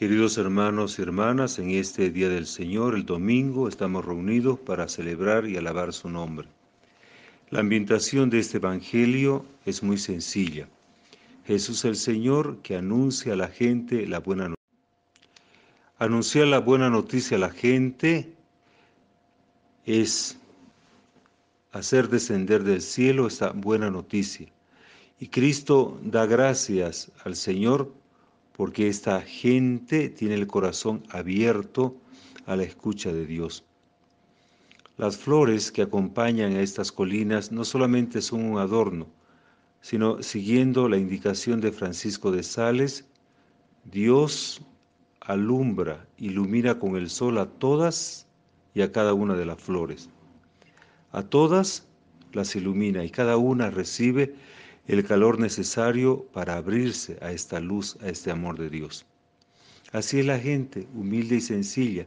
Queridos hermanos y hermanas, en este Día del Señor, el domingo, estamos reunidos para celebrar y alabar su nombre. La ambientación de este Evangelio es muy sencilla. Jesús el Señor que anuncia a la gente la buena noticia. Anunciar la buena noticia a la gente es hacer descender del cielo esta buena noticia. Y Cristo da gracias al Señor porque esta gente tiene el corazón abierto a la escucha de Dios. Las flores que acompañan a estas colinas no solamente son un adorno, sino siguiendo la indicación de Francisco de Sales, Dios alumbra, ilumina con el sol a todas y a cada una de las flores. A todas las ilumina y cada una recibe el calor necesario para abrirse a esta luz, a este amor de Dios. Así es la gente humilde y sencilla,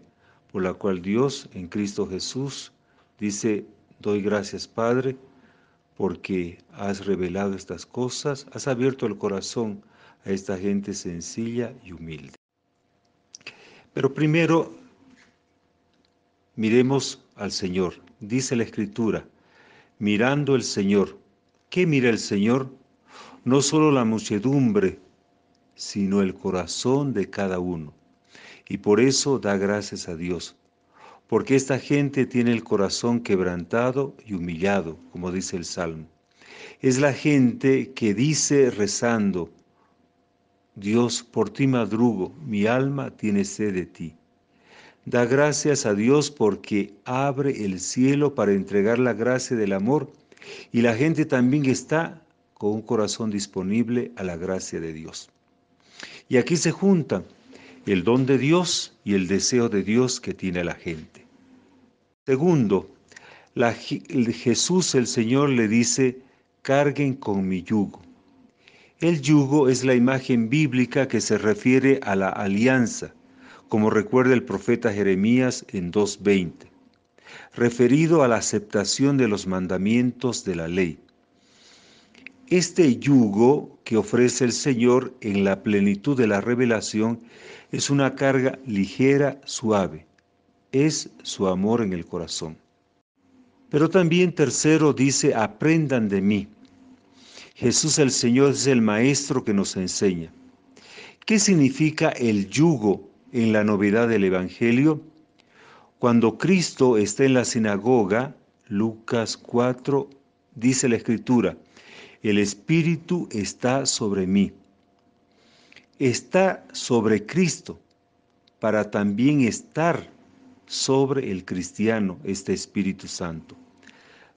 por la cual Dios en Cristo Jesús dice, doy gracias Padre, porque has revelado estas cosas, has abierto el corazón a esta gente sencilla y humilde. Pero primero, miremos al Señor. Dice la Escritura, mirando el Señor, ¿Qué mira el Señor? No solo la muchedumbre, sino el corazón de cada uno. Y por eso da gracias a Dios, porque esta gente tiene el corazón quebrantado y humillado, como dice el Salmo. Es la gente que dice rezando, Dios, por ti madrugo, mi alma tiene sed de ti. Da gracias a Dios porque abre el cielo para entregar la gracia del amor y la gente también está con un corazón disponible a la gracia de Dios. Y aquí se juntan el don de Dios y el deseo de Dios que tiene la gente. Segundo, Jesús el Señor le dice, carguen con mi yugo. El yugo es la imagen bíblica que se refiere a la alianza, como recuerda el profeta Jeremías en 2.20 referido a la aceptación de los mandamientos de la ley. Este yugo que ofrece el Señor en la plenitud de la revelación es una carga ligera, suave. Es su amor en el corazón. Pero también tercero dice, aprendan de mí. Jesús el Señor es el Maestro que nos enseña. ¿Qué significa el yugo en la novedad del Evangelio? Cuando Cristo está en la sinagoga, Lucas 4, dice la escritura, el Espíritu está sobre mí. Está sobre Cristo para también estar sobre el cristiano este Espíritu Santo.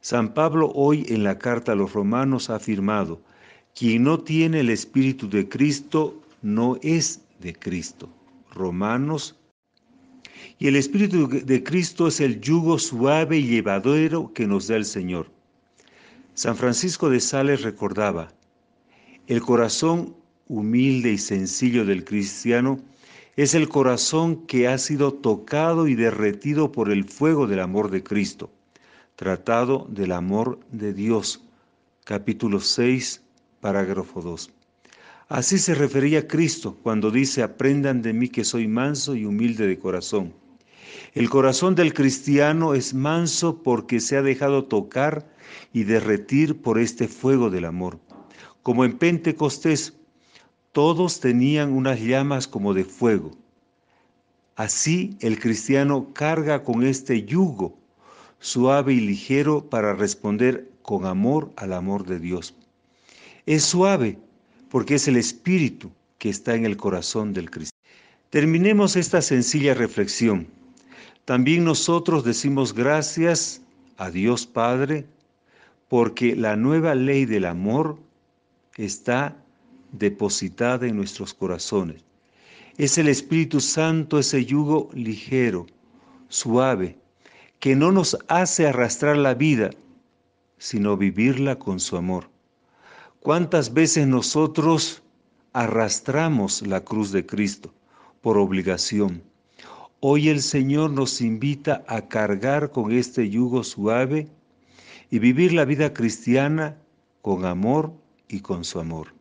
San Pablo hoy en la carta a los romanos ha afirmado, quien no tiene el Espíritu de Cristo no es de Cristo. Romanos y el Espíritu de Cristo es el yugo suave y llevadero que nos da el Señor. San Francisco de Sales recordaba, el corazón humilde y sencillo del cristiano es el corazón que ha sido tocado y derretido por el fuego del amor de Cristo. Tratado del amor de Dios, capítulo 6, parágrafo 2. Así se refería Cristo cuando dice, aprendan de mí que soy manso y humilde de corazón. El corazón del cristiano es manso porque se ha dejado tocar y derretir por este fuego del amor. Como en Pentecostés, todos tenían unas llamas como de fuego. Así el cristiano carga con este yugo suave y ligero para responder con amor al amor de Dios. Es suave porque es el espíritu que está en el corazón del Cristo. Terminemos esta sencilla reflexión. También nosotros decimos gracias a Dios Padre, porque la nueva ley del amor está depositada en nuestros corazones. Es el Espíritu Santo ese yugo ligero, suave, que no nos hace arrastrar la vida, sino vivirla con su amor. ¿Cuántas veces nosotros arrastramos la cruz de Cristo por obligación? Hoy el Señor nos invita a cargar con este yugo suave y vivir la vida cristiana con amor y con su amor.